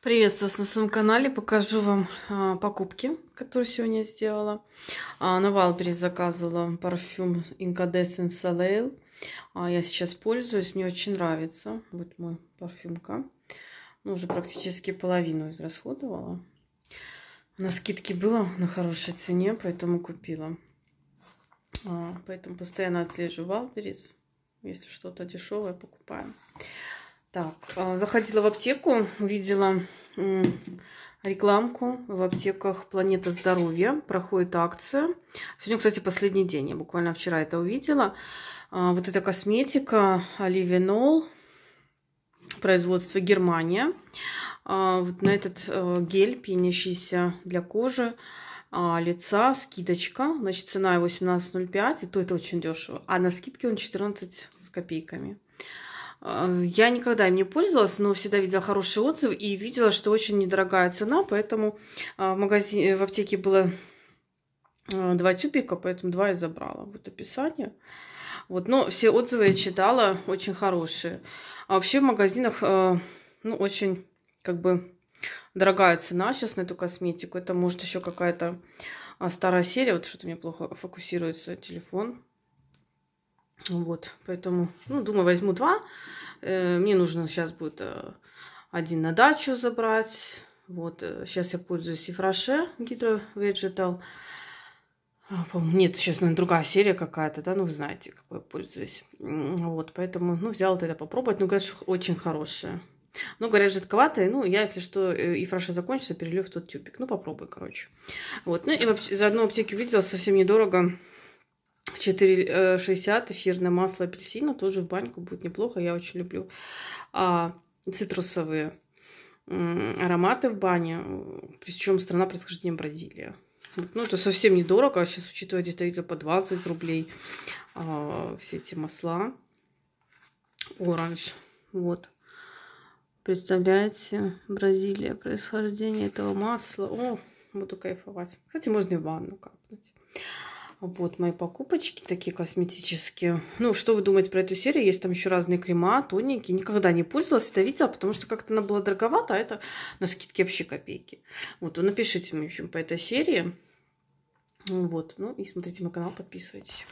Приветствую вас на своем канале. Покажу вам а, покупки, которые сегодня сделала. А, на Валбере заказывала парфюм Incandescent Soleil. А, я сейчас пользуюсь, мне очень нравится. Вот мой парфюмка. Ну, уже практически половину израсходовала. На скидке было на хорошей цене, поэтому купила. А, поэтому постоянно отслежу Валберис. Если что-то дешевое, покупаем. Так, э, заходила в аптеку, увидела рекламку в аптеках «Планета здоровья». Проходит акция. Сегодня, кстати, последний день. Я буквально вчера это увидела. Э, вот эта косметика «Оливинол», производство Германия. Э, вот на этот гель, пенящийся для кожи, а, лица, скидочка. Значит, цена его 18,05, и то это очень дешево. А на скидке он 14 с копейками. Э, я никогда им не пользовалась, но всегда видела хорошие отзывы и видела, что очень недорогая цена, поэтому э, в, магазине, э, в аптеке было два тюбика, поэтому два я забрала. Вот описание. Вот, но все отзывы я читала очень хорошие. А вообще в магазинах, ну, очень как бы дорогая цена сейчас на эту косметику. Это может еще какая-то а, старая серия. Вот что-то мне плохо фокусируется телефон. Вот, поэтому, ну, думаю, возьму два. Э, мне нужно сейчас будет э, один на дачу забрать. Вот, сейчас э, я пользуюсь Ифраше Гидро Vegetal. А, нет, сейчас, наверное, другая серия какая-то, да, ну, вы знаете, какой я пользуюсь. Вот, поэтому, ну, взяла тогда попробовать. Ну, конечно, очень хорошая. Ну, говорят, жидковатые. Ну, я, если что, и фраша закончится, перелью в тот тюбик. Ну, попробую, короче. Вот. Ну, и вообще, заодно аптеки видела совсем недорого 4,60 э, эфирное масло апельсина тоже в баньку будет неплохо. Я очень люблю а, цитрусовые ароматы в бане. Причем страна происхождения Бразилия. Ну, это совсем недорого, сейчас, а учитывая это где-то по 20 рублей а, все эти масла. Оранж. Вот. Представляете, Бразилия, происхождение этого масла. О, буду кайфовать. Кстати, можно и в ванну капнуть. Вот мои покупочки такие косметические. Ну, что вы думаете про эту серию? Есть там еще разные крема, тоники. Никогда не пользовалась, это видела, потому что как-то она была дороговата, а это на скидке вообще копейки. Вот, ну, напишите мне, в общем, по этой серии. Вот, ну и смотрите мой канал, подписывайтесь.